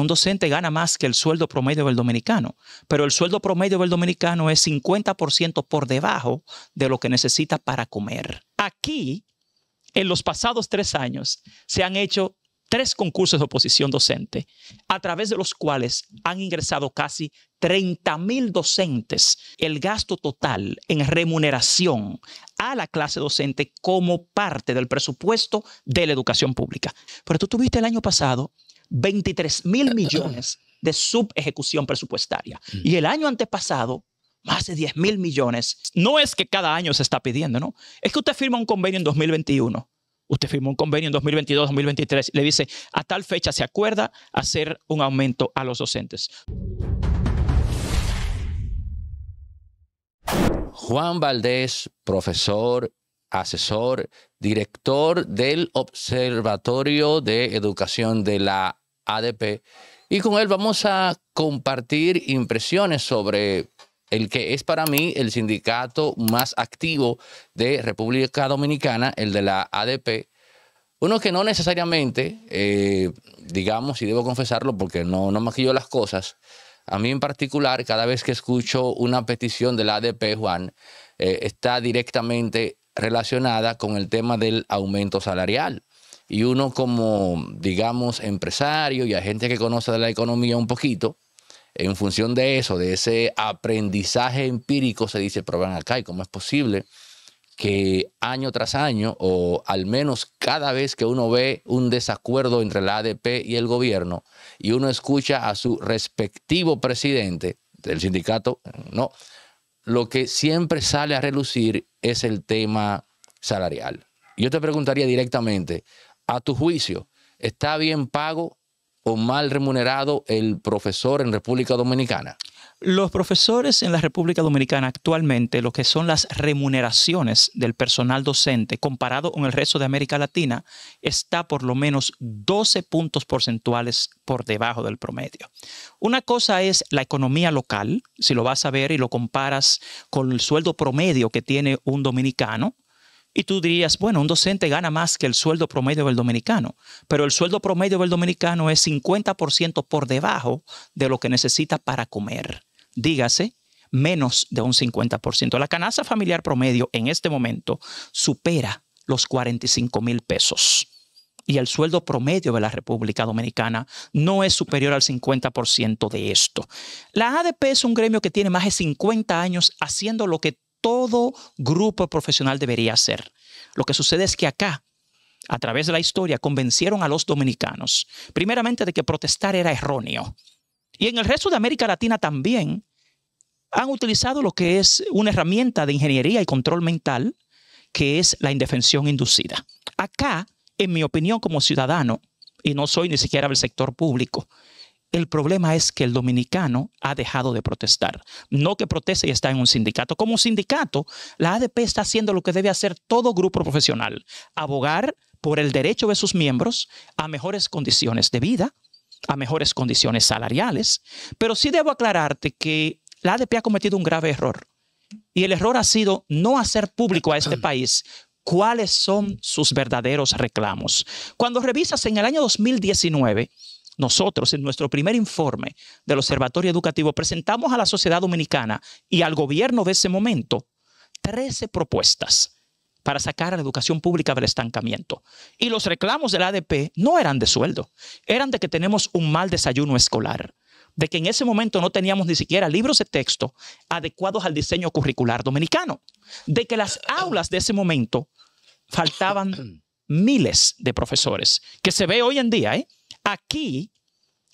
un docente gana más que el sueldo promedio del dominicano, pero el sueldo promedio del dominicano es 50% por debajo de lo que necesita para comer. Aquí, en los pasados tres años, se han hecho tres concursos de oposición docente, a través de los cuales han ingresado casi 30 mil docentes. El gasto total en remuneración a la clase docente como parte del presupuesto de la educación pública. Pero tú tuviste el año pasado 23 mil millones de subejecución presupuestaria. Mm. Y el año antepasado, más de 10 mil millones. No es que cada año se está pidiendo, ¿no? Es que usted firma un convenio en 2021. Usted firmó un convenio en 2022, 2023, le dice, a tal fecha se acuerda hacer un aumento a los docentes. Juan Valdés, profesor, asesor, director del Observatorio de Educación de la ADP. Y con él vamos a compartir impresiones sobre el que es para mí el sindicato más activo de República Dominicana, el de la ADP. Uno que no necesariamente, eh, digamos, y debo confesarlo porque no, no maquillo las cosas, a mí en particular, cada vez que escucho una petición de la ADP, Juan, eh, está directamente relacionada con el tema del aumento salarial. Y uno como, digamos, empresario y a gente que conoce de la economía un poquito, en función de eso, de ese aprendizaje empírico, se dice, pero ven acá, ¿y cómo es posible que año tras año, o al menos cada vez que uno ve un desacuerdo entre la ADP y el gobierno, y uno escucha a su respectivo presidente del sindicato, no, lo que siempre sale a relucir es el tema salarial. Yo te preguntaría directamente, a tu juicio, ¿está bien pago o mal remunerado el profesor en República Dominicana? Los profesores en la República Dominicana actualmente, lo que son las remuneraciones del personal docente comparado con el resto de América Latina, está por lo menos 12 puntos porcentuales por debajo del promedio. Una cosa es la economía local, si lo vas a ver y lo comparas con el sueldo promedio que tiene un dominicano, y tú dirías, bueno, un docente gana más que el sueldo promedio del dominicano, pero el sueldo promedio del dominicano es 50% por debajo de lo que necesita para comer. Dígase, menos de un 50%. La canasta familiar promedio en este momento supera los 45 mil pesos. Y el sueldo promedio de la República Dominicana no es superior al 50% de esto. La ADP es un gremio que tiene más de 50 años haciendo lo que todo grupo profesional debería hacer. Lo que sucede es que acá, a través de la historia, convencieron a los dominicanos, primeramente de que protestar era erróneo. Y en el resto de América Latina también han utilizado lo que es una herramienta de ingeniería y control mental, que es la indefensión inducida. Acá, en mi opinión como ciudadano, y no soy ni siquiera del sector público, el problema es que el dominicano ha dejado de protestar. No que proteste y está en un sindicato. Como sindicato, la ADP está haciendo lo que debe hacer todo grupo profesional. Abogar por el derecho de sus miembros a mejores condiciones de vida, a mejores condiciones salariales. Pero sí debo aclararte que la ADP ha cometido un grave error. Y el error ha sido no hacer público a este país cuáles son sus verdaderos reclamos. Cuando revisas en el año 2019 nosotros, en nuestro primer informe del Observatorio Educativo, presentamos a la sociedad dominicana y al gobierno de ese momento 13 propuestas para sacar a la educación pública del estancamiento. Y los reclamos del ADP no eran de sueldo, eran de que tenemos un mal desayuno escolar, de que en ese momento no teníamos ni siquiera libros de texto adecuados al diseño curricular dominicano, de que las aulas de ese momento faltaban miles de profesores, que se ve hoy en día, ¿eh? Aquí,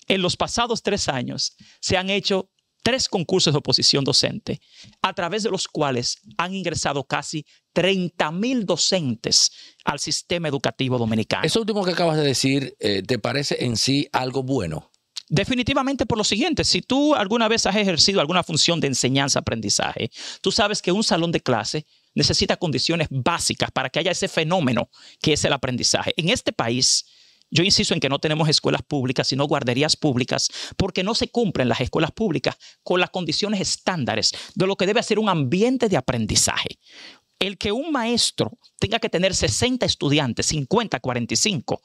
en los pasados tres años, se han hecho tres concursos de oposición docente, a través de los cuales han ingresado casi 30 mil docentes al sistema educativo dominicano. Eso último que acabas de decir, eh, ¿te parece en sí algo bueno? Definitivamente por lo siguiente, si tú alguna vez has ejercido alguna función de enseñanza-aprendizaje, tú sabes que un salón de clase necesita condiciones básicas para que haya ese fenómeno que es el aprendizaje. En este país, yo insisto en que no tenemos escuelas públicas, sino guarderías públicas, porque no se cumplen las escuelas públicas con las condiciones estándares de lo que debe ser un ambiente de aprendizaje. El que un maestro tenga que tener 60 estudiantes, 50, 45,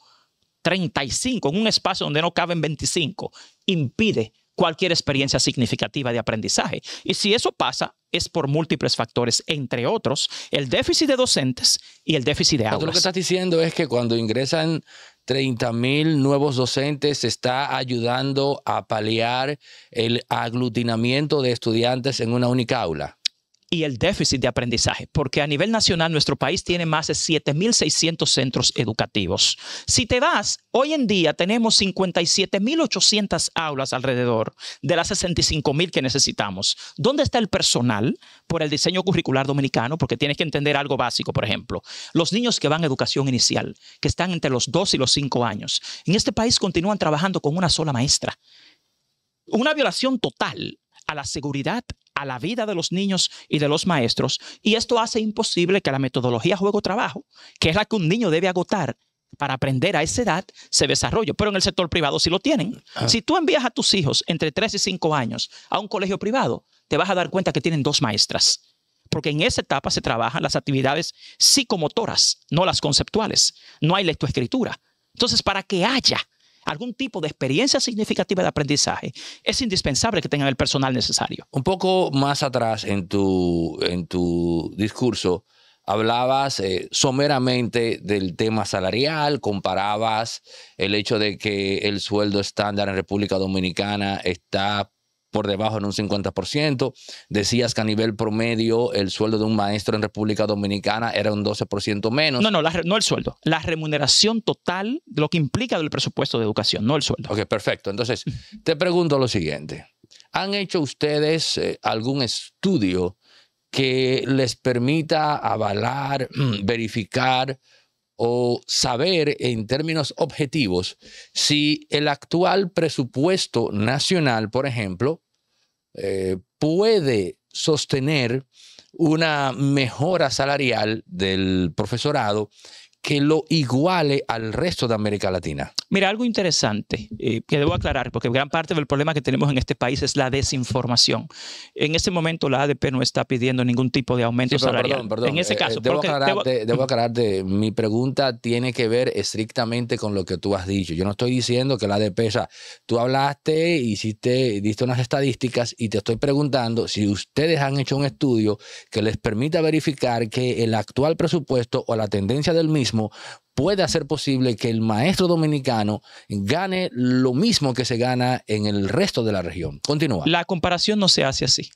35 en un espacio donde no caben 25, impide cualquier experiencia significativa de aprendizaje. Y si eso pasa, es por múltiples factores, entre otros, el déficit de docentes y el déficit de aulas. lo que estás diciendo es que cuando ingresan 30 mil nuevos docentes está ayudando a paliar el aglutinamiento de estudiantes en una única aula? y el déficit de aprendizaje, porque a nivel nacional nuestro país tiene más de 7.600 centros educativos. Si te vas, hoy en día tenemos 57.800 aulas alrededor de las 65.000 que necesitamos. ¿Dónde está el personal por el diseño curricular dominicano? Porque tienes que entender algo básico, por ejemplo. Los niños que van a educación inicial, que están entre los 2 y los 5 años, en este país continúan trabajando con una sola maestra. Una violación total a la seguridad, a la vida de los niños y de los maestros. Y esto hace imposible que la metodología juego-trabajo, que es la que un niño debe agotar para aprender a esa edad, se desarrolle. Pero en el sector privado sí lo tienen. Ah. Si tú envías a tus hijos entre 3 y 5 años a un colegio privado, te vas a dar cuenta que tienen dos maestras porque en esa etapa se trabajan las actividades psicomotoras, no las conceptuales. No hay lectoescritura. Entonces, para que haya algún tipo de experiencia significativa de aprendizaje, es indispensable que tengan el personal necesario. Un poco más atrás en tu, en tu discurso, hablabas eh, someramente del tema salarial, comparabas el hecho de que el sueldo estándar en República Dominicana está por debajo en un 50%. Decías que a nivel promedio el sueldo de un maestro en República Dominicana era un 12% menos. No, no, no el sueldo, la remuneración total, lo que implica del presupuesto de educación, no el sueldo. Ok, perfecto. Entonces, te pregunto lo siguiente. ¿Han hecho ustedes eh, algún estudio que les permita avalar, mm, verificar o saber en términos objetivos si el actual presupuesto nacional, por ejemplo, eh, puede sostener una mejora salarial del profesorado que lo iguale al resto de América Latina? Mira, algo interesante eh, que debo aclarar, porque gran parte del problema que tenemos en este país es la desinformación. En este momento la ADP no está pidiendo ningún tipo de aumento salarial. Perdón, perdón. En ese eh, caso, debo, aclararte, mi pregunta tiene que ver estrictamente con lo que tú has dicho. Yo no estoy diciendo que la ADP, o sea, tú hablaste, hiciste, diste unas estadísticas y te estoy preguntando si ustedes han hecho un estudio que les permita verificar que el actual presupuesto o la tendencia del mismo puede hacer posible que el maestro dominicano gane lo mismo que se gana en el resto de la región. Continúa. La comparación no se hace así.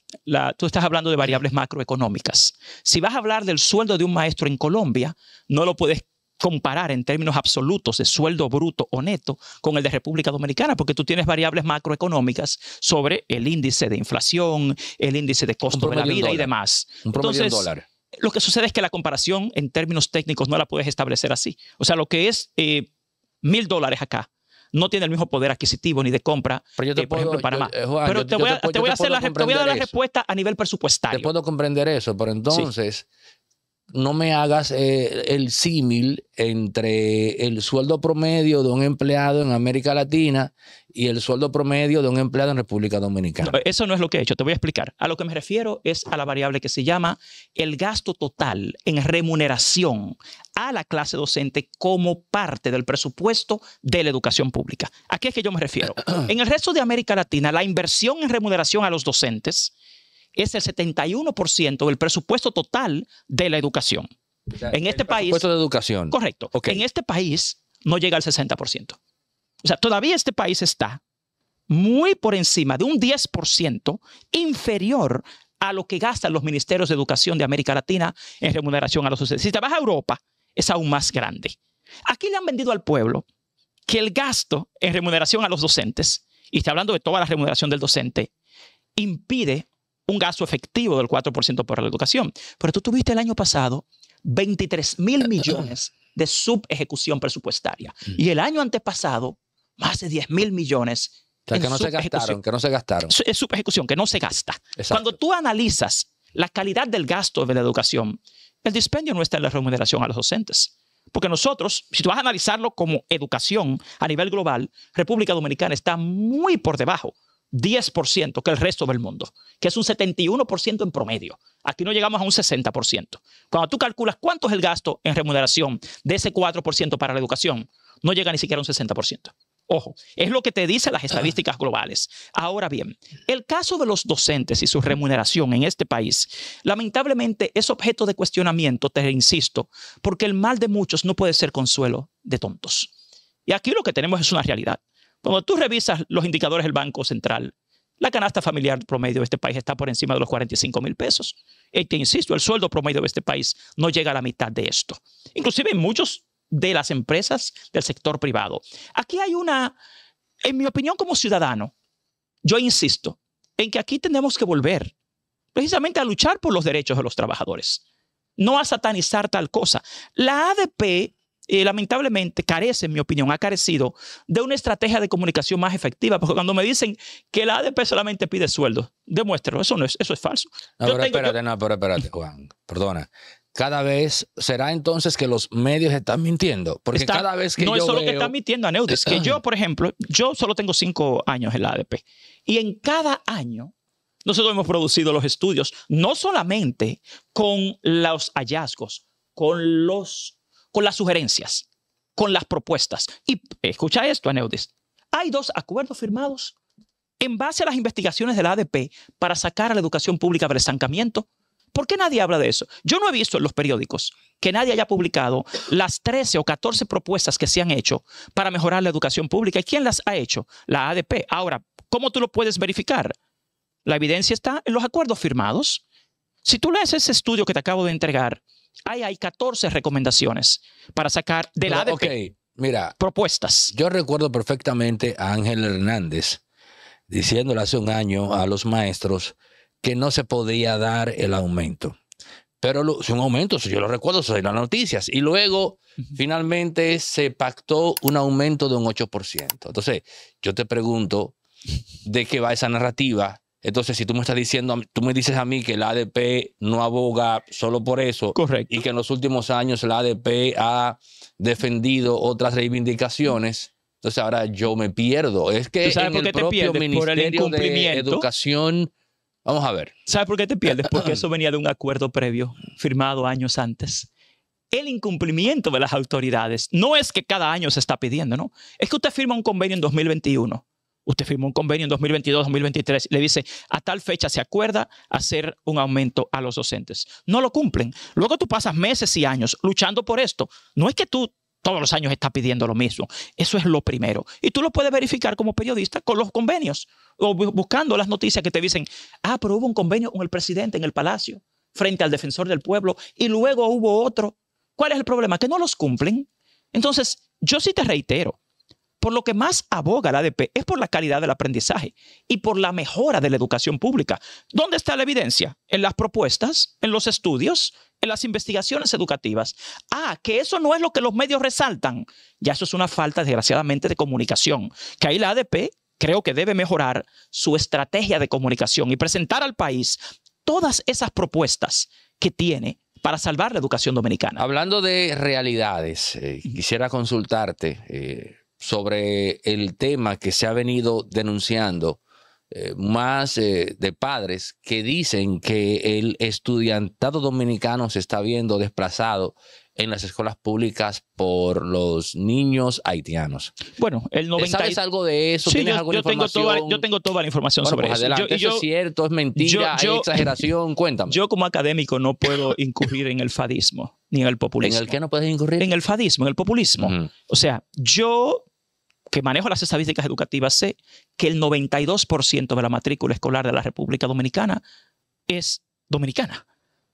tú estás hablando de variables macroeconómicas. Si vas a hablar del sueldo de un maestro en Colombia, no lo puedes comparar en términos absolutos de sueldo bruto o neto con el de República Dominicana, porque tú tienes variables macroeconómicas sobre el índice de inflación, el índice de costo de la vida y demás. Un promedio en dólar. Lo que sucede es que la comparación en términos técnicos no la puedes establecer así. O sea, lo que es eh, mil dólares acá no tiene el mismo poder adquisitivo ni de compra, pero por ejemplo, en Panamá. pero te, voy a, hacer la, dar la respuesta a nivel presupuestario. Te puedo comprender eso, pero entonces, no me hagas eh, el símil entre el sueldo promedio de un empleado en América Latina y el sueldo promedio de un empleado en República Dominicana. eso no es lo que he hecho, te voy a explicar. A lo que me refiero es a la variable que se llama el gasto total en remuneración a la clase docente como parte del presupuesto de la educación pública. ¿A qué es que yo me refiero? En el resto de América Latina, la inversión en remuneración a los docentes es el 71% del presupuesto total de la educación. en este país. Presupuesto de educación. Correcto. En este país no llega al 60%. O sea, todavía este país está muy por encima de un 10% inferior a lo que gastan los ministerios de educación de América Latina en remuneración a los docentes. Si te vas a Europa, es aún más grande. Aquí le han vendido al pueblo que el gasto en remuneración a los docentes, y está hablando de toda la remuneración del docente, impide un gasto efectivo del 4% para la educación. Pero tú tuviste el año pasado 23 mil millones de subejecución presupuestaria. Mm. Y el año antepasado, más de 10 mil millones. O sea, que no se gastaron, que no se gastaron. Es eh, subejecución, que no se gasta. Cuando tú analizas la calidad del gasto de la educación, el dispendio no está en la remuneración a los docentes. Porque nosotros, si tú vas a analizarlo como educación a nivel global, República Dominicana está muy por debajo 10% que el resto del mundo, que es un 71% en promedio. Aquí no llegamos a un 60%. Cuando tú calculas cuánto es el gasto en remuneración de ese 4% para la educación, no llega ni siquiera a un 60%. Ojo, es lo que te dicen las estadísticas ah. globales. Ahora bien, el caso de los docentes y su remuneración en este país, lamentablemente es objeto de cuestionamiento, te insisto, porque el mal de muchos no puede ser consuelo de tontos. Y aquí lo que tenemos es una realidad. Cuando tú revisas los indicadores del Banco Central, la canasta familiar promedio de este país está por encima de los 45 mil pesos. Y te insisto, el sueldo promedio de este país no llega a la mitad de esto. Inclusive en muchos de las empresas del sector privado. Aquí hay una, en mi opinión como ciudadano, yo insisto en que aquí tenemos que volver precisamente a luchar por los derechos de los trabajadores, no a satanizar tal cosa. La ADP lamentablemente carece, en mi opinión, ha carecido de una estrategia de comunicación más efectiva, porque cuando me dicen que el ADP solamente pide sueldo, demuéstralo, eso no es, eso es falso. No, pero espérate, no, pero espérate, Juan, perdona cada vez será entonces que los medios están mintiendo. Porque cada vez que no es solo que están mintiendo, es que yo, ah. por ejemplo, yo solo tengo cinco años en el ADP. Y en cada año nosotros hemos producido los estudios, no solamente con los hallazgos, con los con las sugerencias, con las propuestas. Y escucha esto, Aneudis. Hay dos acuerdos firmados en base a las investigaciones de la ADP para sacar a la educación pública del estancamiento. ¿Por qué nadie habla de eso? Yo no he visto en los periódicos que nadie haya publicado las 13 o 14 propuestas que se han hecho para mejorar la educación pública. ¿Y quién las ha hecho? La ADP. Ahora, ¿cómo tú lo puedes verificar? La evidencia está en los acuerdos firmados. Si tú lees ese estudio que te acabo de entregar, hay 14 recomendaciones para sacar de la Mira, propuestas. Yo recuerdo perfectamente a Ángel Hernández diciéndole hace un año a los maestros que no se podía dar el aumento. Pero es un aumento, yo lo recuerdo, eso en las noticias. Y luego, finalmente, se pactó un aumento de un 8%. Entonces, yo te pregunto, ¿de qué va esa narrativa? Entonces, si tú me estás diciendo, tú me dices a mí que la ADP no aboga solo por eso, Correcto. y que en los últimos años la ADP ha defendido otras reivindicaciones, entonces ahora yo me pierdo. Es que por qué te pierdes? por el de Educación, vamos a ver. ¿Sabes por qué te pierdes? Porque eso venía de un acuerdo previo, firmado años antes el incumplimiento de las autoridades. No es que cada año se está pidiendo, ¿no? Es que usted firma un convenio en 2021 usted firmó un convenio en 2022, 2023, le dice, a tal fecha se acuerda hacer un aumento a los docentes. No lo cumplen. Luego tú pasas meses y años luchando por esto. No es que tú todos los años estás pidiendo lo mismo. Eso es lo primero. Y tú lo puedes verificar como periodista con los convenios o buscando las noticias que te dicen, ah, pero hubo un convenio con el presidente en el Palacio frente al defensor del pueblo y luego hubo otro. ¿Cuál es el problema? Que no los cumplen. Entonces, yo sí te reitero, por lo que más aboga la ADP es por la calidad del aprendizaje y por la mejora de la educación pública. ¿Dónde está la evidencia? En las propuestas, en los estudios, en las investigaciones educativas. Ah, que eso no es lo que los medios resaltan. Ya eso es una falta, desgraciadamente, de comunicación. Que ahí la ADP creo que debe mejorar su estrategia de comunicación y presentar al país todas esas propuestas que tiene para salvar la educación dominicana. Hablando de realidades, eh, quisiera consultarte. Eh, sobre el tema que se ha venido denunciando eh, más eh, de padres que dicen que el estudiantado dominicano se está viendo desplazado en las escuelas públicas por los niños haitianos. Bueno, el 90 ¿Sabes algo de eso? ¿Tienes yo, alguna Tengo toda, yo tengo toda la información sobre pues eso. Adelante. Yo, ¿Eso es cierto? ¿Es mentira? exageración? Cuéntame. Yo como académico no puedo incurrir en el fadismo ni en el populismo. ¿En el qué no puedes incurrir? En el fadismo, en el populismo. O sea, yo que manejo las estadísticas educativas, sé que el 92% de la matrícula escolar de la República Dominicana es dominicana.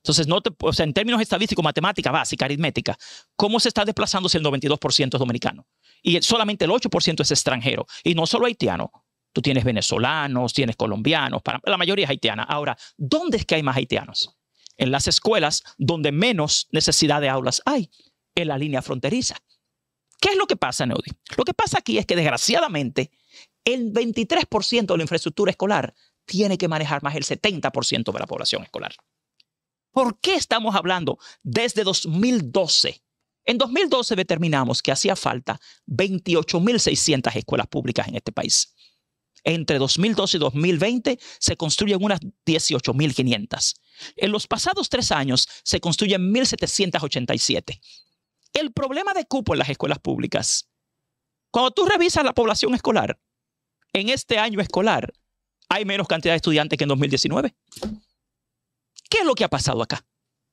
Entonces, no te, o en términos estadísticos, matemática básica, aritmética, ¿cómo se está desplazando si el 92% es dominicano? Y solamente el 8% es extranjero, y no solo haitiano. Tú tienes venezolanos, tienes colombianos, para, la mayoría es haitiana. Ahora, ¿dónde es que hay más haitianos? En las escuelas donde menos necesidad de aulas hay, en la línea fronteriza. ¿Qué es lo que pasa, Neudi? Lo que pasa aquí es que desgraciadamente el 23% de la infraestructura escolar tiene que manejar más el 70% de la población escolar. ¿Por qué estamos hablando desde 2012? En 2012 determinamos que hacía falta 28.600 escuelas públicas en este país. Entre 2012 y 2020 se construyen unas 18.500. En los pasados tres años se construyen 1.787. El problema de cupo en las escuelas públicas. Cuando tú revisas la población escolar, en este año escolar hay menos cantidad de estudiantes que en 2019. ¿Qué es lo que ha pasado acá?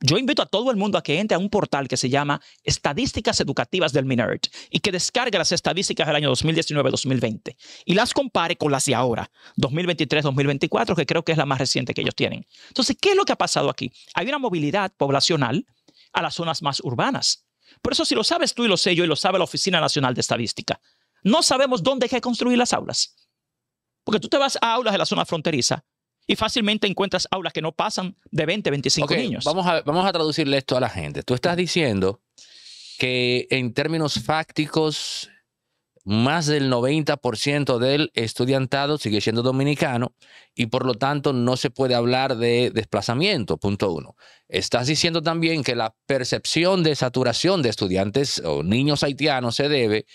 Yo invito a todo el mundo a que entre a un portal que se llama Estadísticas Educativas del Minerd y que descargue las estadísticas del año 2019-2020 y las compare con las de ahora, 2023-2024, que creo que es la más reciente que ellos tienen. Entonces, ¿qué es lo que ha pasado aquí? Hay una movilidad poblacional a las zonas más urbanas. Por eso si lo sabes tú y lo sé yo y lo sabe la Oficina Nacional de Estadística, no sabemos dónde hay que construir las aulas. Porque tú te vas a aulas de la zona fronteriza y fácilmente encuentras aulas que no pasan de 20, 25 niños. Vamos a, vamos a traducirle esto a la gente. Tú estás diciendo que en términos fácticos más del 90% del estudiantado sigue siendo dominicano y por lo tanto no se puede hablar de desplazamiento, punto uno. Estás diciendo también que la percepción de saturación de estudiantes o niños haitianos se debe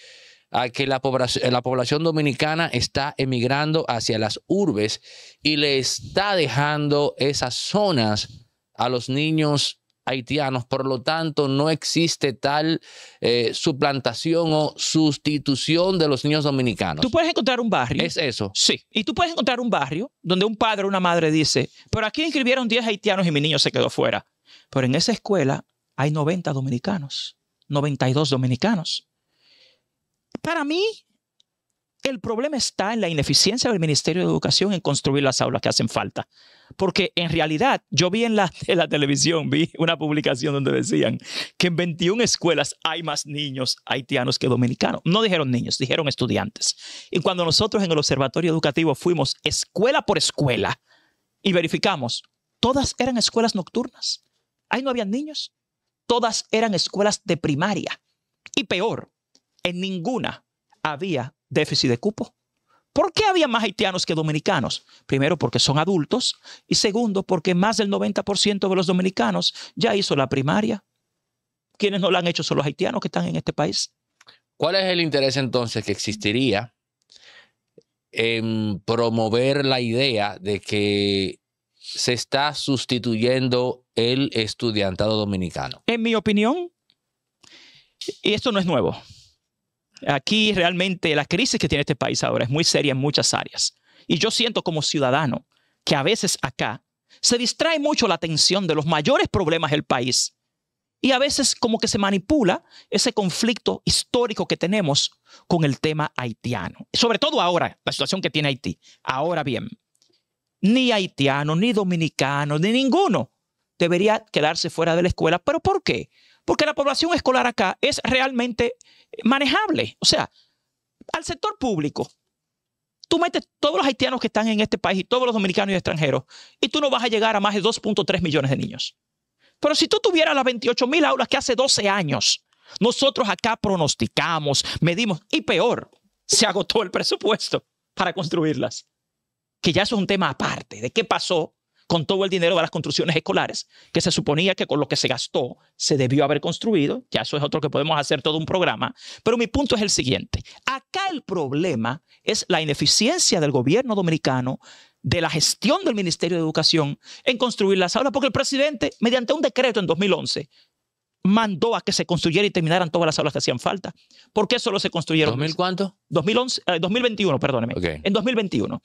a que la población, la población dominicana está emigrando hacia las urbes y le está dejando esas zonas a los niños haitianos. Por lo tanto, no existe tal eh, suplantación o sustitución de los niños dominicanos. Tú puedes encontrar un barrio. Es eso. Sí. Y tú puedes encontrar un barrio donde un padre o una madre dice, pero aquí inscribieron 10 haitianos y mi niño se quedó fuera. Pero en esa escuela hay 90 dominicanos, 92 dominicanos. Para mí, el problema está en la ineficiencia del Ministerio de Educación en construir las aulas que hacen falta. Porque en realidad, yo vi en la, televisión, vi una publicación donde decían que en 21 escuelas hay más niños haitianos que dominicanos. No dijeron niños, dijeron estudiantes. Y cuando nosotros en el Observatorio Educativo fuimos escuela por escuela y verificamos, todas eran escuelas nocturnas. Ahí no habían niños. Todas eran escuelas de primaria. Y peor, en ninguna había déficit de cupo. ¿Por qué había más haitianos que dominicanos? Primero, porque son adultos y segundo, porque más del 90% de los dominicanos ya hizo la primaria. Quienes no la han hecho son los haitianos que están en este país. ¿Cuál es el interés entonces que existiría en promover la idea de que se está sustituyendo el estudiantado dominicano? En mi opinión, y esto no es nuevo, aquí realmente la crisis que tiene este país ahora es muy seria en muchas áreas. Y yo siento como ciudadano que a veces acá se distrae mucho la atención de los mayores problemas del país. Y a veces como que se manipula ese conflicto histórico que tenemos con el tema haitiano. Sobre todo ahora, la situación que tiene Haití. Ahora bien, ni haitiano, ni dominicano, ni ninguno debería quedarse fuera de la escuela. ¿Pero por qué? Porque la población escolar acá es realmente manejable. O sea, al sector público, tú metes todos los haitianos que están en este país y todos los dominicanos y extranjeros, y tú no vas a llegar a más de 2.3 millones de niños. Pero si tú tuvieras las 28 mil aulas que hace 12 años, nosotros acá pronosticamos, medimos, y peor, se agotó el presupuesto para construirlas. Que ya eso es un tema aparte de qué pasó con todo el dinero de las construcciones escolares, que se suponía que con lo que se gastó se debió haber construido, ya eso es otro que podemos hacer todo un programa, pero mi punto es el siguiente, acá el problema es la ineficiencia del gobierno dominicano de la gestión del Ministerio de Educación en construir las aulas, porque el presidente, mediante un decreto en 2011, mandó a que se construyera y terminaran todas las aulas que hacían falta. ¿Por qué solo se construyeron? ¿2000 cuánto? 2011, 2021, eh, perdóneme. En 2021.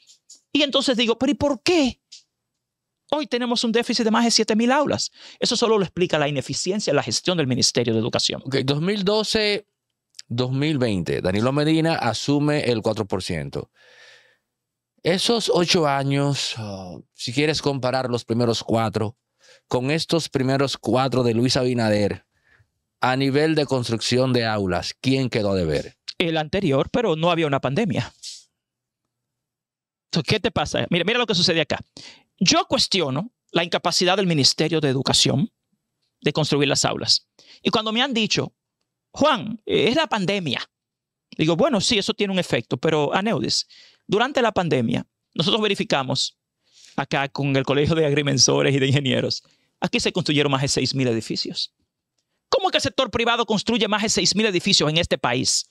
Y entonces digo, pero ¿y por qué Hoy tenemos un déficit de más de 7.000 aulas. Eso solo lo explica la ineficiencia en la gestión del Ministerio de Educación. Ok, 2012, 2020, Danilo Medina asume el 4%. Esos ocho años, oh, si quieres comparar los primeros cuatro con estos primeros cuatro de Luis Abinader, a nivel de construcción de aulas, ¿quién quedó de ver? El anterior, pero no había una pandemia. ¿Qué te pasa? Mira, mira lo que sucede acá. Yo cuestiono la incapacidad del Ministerio de Educación de construir las aulas. Y cuando me han dicho, Juan, es la pandemia. Digo, bueno, sí, eso tiene un efecto, pero Aneudis, durante la pandemia, nosotros verificamos acá con el Colegio de Agrimensores y de Ingenieros, aquí se construyeron más de 6.000 edificios. ¿Cómo que el sector privado construye más de 6.000 edificios en este país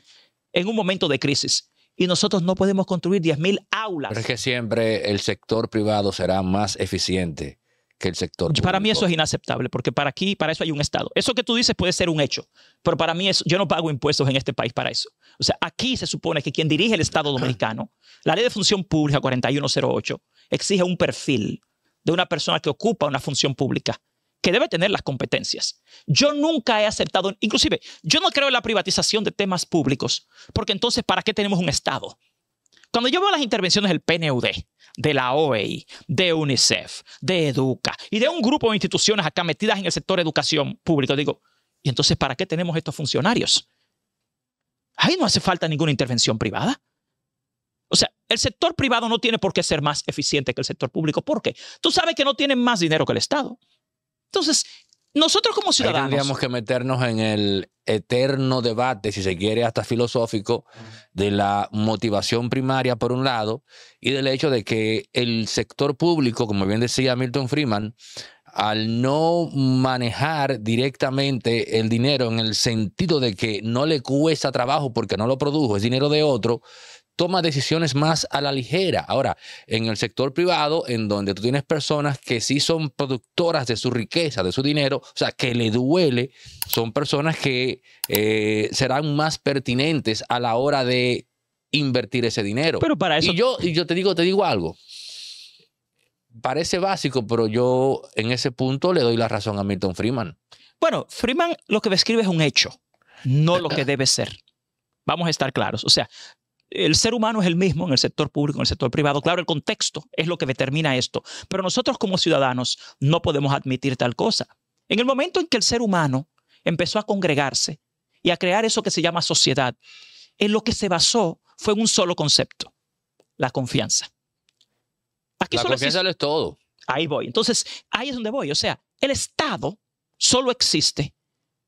en un momento de crisis? y nosotros no podemos construir 10.000 aulas. Pero es que siempre el sector privado será más eficiente que el sector público. Para mí eso es inaceptable, porque para aquí, para eso hay un Estado. Eso que tú dices puede ser un hecho, pero para mí yo no pago impuestos en este país para eso. O sea, aquí se supone que quien dirige el Estado dominicano, la ley de función pública 4108, exige un perfil de una persona que ocupa una función pública que debe tener las competencias. Yo nunca he aceptado, inclusive, yo no creo en la privatización de temas públicos, porque entonces, ¿para qué tenemos un Estado? Cuando yo veo las intervenciones del PNUD, de la OEI, de UNICEF, de Educa y de un grupo de instituciones acá metidas en el sector educación pública, digo, ¿y entonces para qué tenemos estos funcionarios? Ahí no hace falta ninguna intervención privada. O sea, el sector privado no tiene por qué ser más eficiente que el sector público. ¿Por qué? Tú sabes que no tienen más dinero que el Estado. Entonces, nosotros como ciudadanos. tendríamos que meternos en el eterno debate, si se quiere, hasta filosófico, de la motivación primaria, por un lado, y del hecho de que el sector público, como bien decía Milton Freeman, al no manejar directamente el dinero en el sentido de que no le cuesta trabajo porque no lo produjo, es dinero de otro, toma decisiones más a la ligera. Ahora, en el sector privado, en donde tú tienes personas que sí son productoras de su riqueza, de su dinero, o sea, que le duele, son personas que eh, serán más pertinentes a la hora de invertir ese dinero. Pero para eso... Y yo, y yo te, digo, te digo algo. Parece básico, pero yo en ese punto le doy la razón a Milton Freeman. Bueno, Freeman lo que describe es un hecho, no lo que debe ser. Vamos a estar claros. O sea, el ser humano es el mismo en el sector público, en el sector privado. Claro, el contexto es lo que determina esto, pero nosotros como ciudadanos no podemos admitir tal cosa. En el momento en que el ser humano empezó a congregarse y a crear eso que se llama sociedad, en lo que se basó fue un solo concepto, la confianza. Aquí la confianza es todo. Ahí voy. Entonces, ahí es donde voy. O sea, el Estado solo existe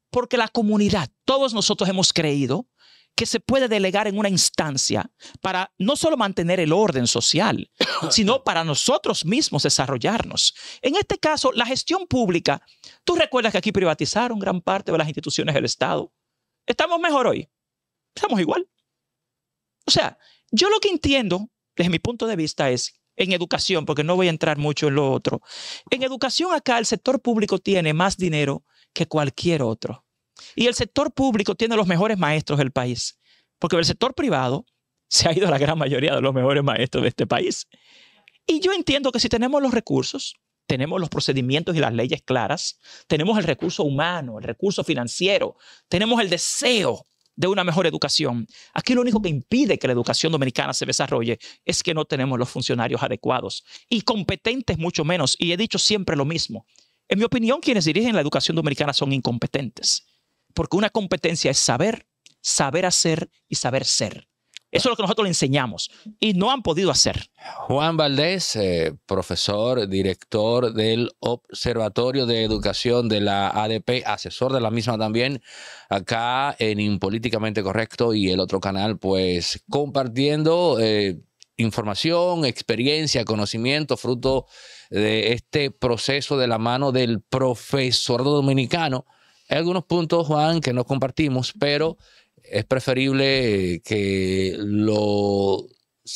porque la comunidad, todos nosotros hemos creído que se puede delegar en una instancia para no solo mantener el orden social, sino para nosotros mismos desarrollarnos. En este caso, la gestión pública, tú recuerdas que aquí privatizaron gran parte de las instituciones del Estado. ¿Estamos mejor hoy? Estamos igual. O sea, yo lo que entiendo desde mi punto de vista es en educación, porque no voy a entrar mucho en lo otro. En educación acá el sector público tiene más dinero que cualquier otro. Y el sector público tiene los mejores maestros del país, porque el sector privado se ha ido la gran mayoría de los mejores maestros de este país. Y yo entiendo que si tenemos los recursos, tenemos los procedimientos y las leyes claras, tenemos el recurso humano, el recurso financiero, tenemos el deseo de una mejor educación. Aquí lo único que impide que la educación dominicana se desarrolle es que no tenemos los funcionarios adecuados y competentes mucho menos. Y he dicho siempre lo mismo. En mi opinión, quienes dirigen la educación dominicana son incompetentes. Porque una competencia es saber, saber hacer y saber ser. Eso es lo que nosotros le enseñamos y no han podido hacer. Juan Valdés, eh, profesor, director del Observatorio de Educación de la ADP, asesor de la misma también, acá en Impolíticamente Correcto y el otro canal, pues compartiendo eh, información, experiencia, conocimiento, fruto de este proceso de la mano del profesor dominicano hay algunos puntos, Juan, que no compartimos, pero es preferible que lo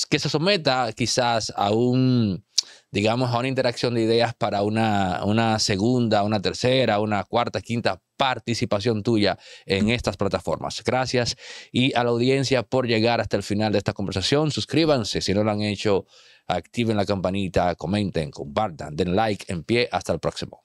que se someta quizás a un digamos a una interacción de ideas para una, una segunda, una tercera, una cuarta, quinta participación tuya en estas plataformas. Gracias y a la audiencia por llegar hasta el final de esta conversación. Suscríbanse si no lo han hecho, activen la campanita, comenten, compartan, den like en pie. Hasta el próximo.